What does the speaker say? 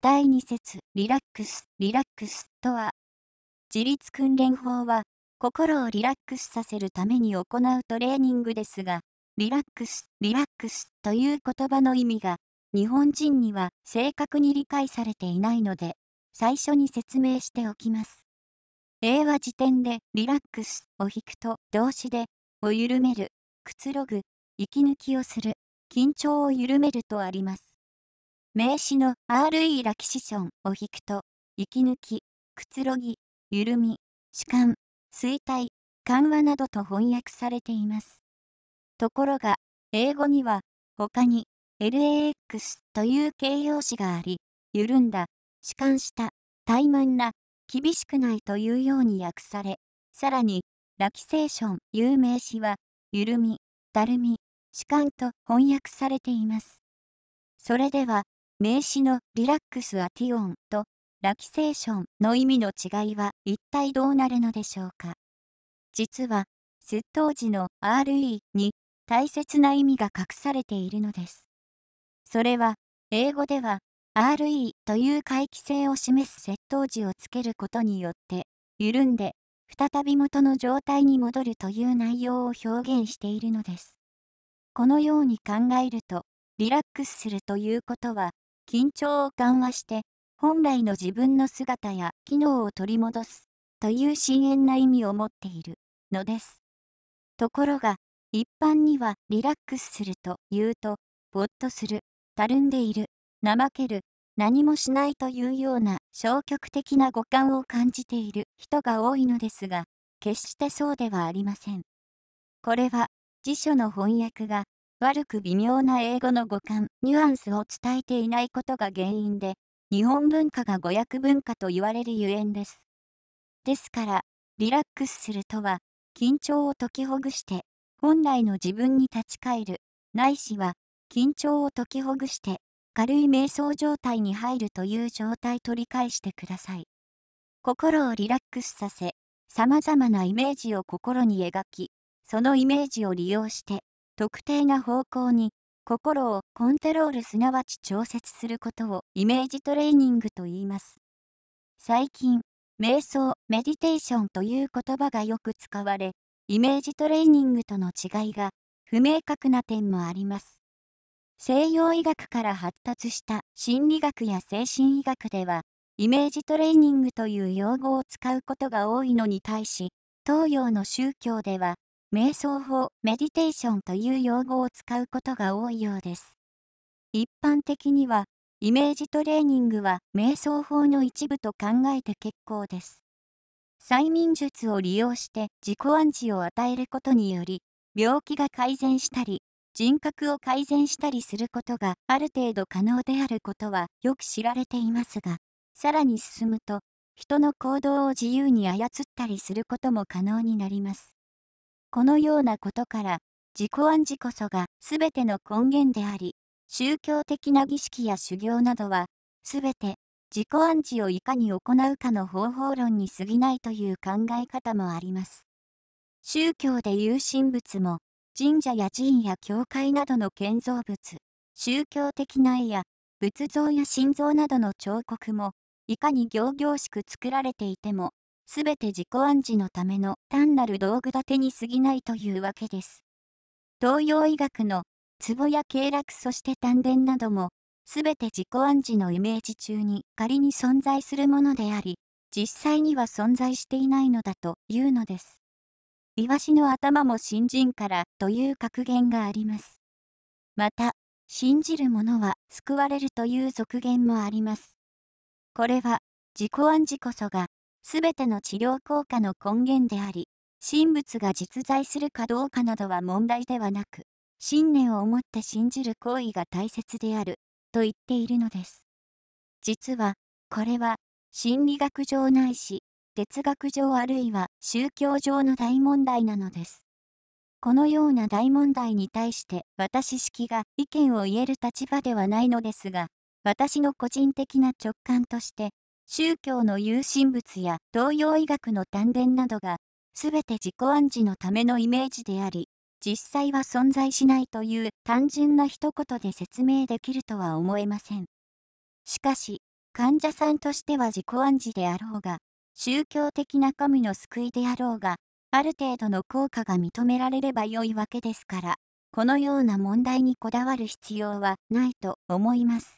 第2節リラックス、リラックスとは、自立訓練法は、心をリラックスさせるために行うトレーニングですが、リラックス、リラックスという言葉の意味が、日本人には正確に理解されていないので、最初に説明しておきます。英和辞典でリラックスを引くと動詞で、を緩める、くつろぐ、息抜きをする、緊張を緩めるとあります。名詞の RE ラキシションを引くと、息抜き、くつろぎ、緩み、主観、衰退、緩和などと翻訳されています。ところが、英語には、他に LAX という形容詞があり、緩んだ、主観した、怠慢な、厳しくないというように訳され、さらに、ラキセーション有名詞は、緩み、だるみ、主観と翻訳されています。それでは、名詞のリラックスアティオンとラキセーションの意味の違いは一体どうなるのでしょうか実は窃盗時の RE に大切な意味が隠されているのです。それは英語では RE という回帰性を示す窃盗時をつけることによって緩んで再び元の状態に戻るという内容を表現しているのです。このように考えるとリラックスするということは緊張を緩和して、本来の自分の姿や機能を取り戻す、という深遠な意味を持っているのです。ところが、一般にはリラックスすると言うと、ぼっとする、たるんでいる、怠ける、何もしないというような消極的な五感を感じている人が多いのですが、決してそうではありません。これは辞書の翻訳が悪く微妙な英語の語感、ニュアンスを伝えていないことが原因で、日本文化が語訳文化と言われるゆえんです。ですから、リラックスするとは、緊張を解きほぐして、本来の自分に立ち返る、ないしは、緊張を解きほぐして、軽い瞑想状態に入るという状態と理解してください。心をリラックスさせ、様々なイメージを心に描き、そのイメージを利用して、特定な方向に心をコントロールすなわち調節することをイメージトレーニングと言います。最近、瞑想、メディテーションという言葉がよく使われ、イメージトレーニングとの違いが不明確な点もあります。西洋医学から発達した心理学や精神医学では、イメージトレーニングという用語を使うことが多いのに対し、東洋の宗教では、瞑想法、メディテーションという用語を使うことが多いようです。一般的には、イメージトレーニングは瞑想法の一部と考えて結構です。催眠術を利用して自己暗示を与えることにより、病気が改善したり、人格を改善したりすることがある程度可能であることはよく知られていますが、さらに進むと、人の行動を自由に操ったりすることも可能になります。このようなことから、自己暗示こそが全ての根源であり、宗教的な儀式や修行などは、全て自己暗示をいかに行うかの方法論に過ぎないという考え方もあります。宗教で有神仏も、神社や寺院や教会などの建造物、宗教的な絵や仏像や心臓などの彫刻も、いかに行々しく作られていても、すべて自己暗示のための単なる道具立てに過ぎないというわけです。東洋医学の壺や経絡そして丹田なども、すべて自己暗示のイメージ中に仮に存在するものであり、実際には存在していないのだというのです。イワシの頭も新人からという格言があります。また、信じる者は救われるという俗言もあります。これは、自己暗示こそがすべての治療効果の根源であり、神仏が実在するかどうかなどは問題ではなく、信念を持って信じる行為が大切である、と言っているのです。実は、これは、心理学上ないし、哲学上あるいは宗教上の大問題なのです。このような大問題に対して私式が意見を言える立場ではないのですが、私の個人的な直感として宗教の有心物や東洋医学の丹田などが、すべて自己暗示のためのイメージであり、実際は存在しないという単純な一言で説明できるとは思えません。しかし、患者さんとしては自己暗示であろうが、宗教的な神の救いであろうが、ある程度の効果が認められれば良いわけですから、このような問題にこだわる必要はないと思います。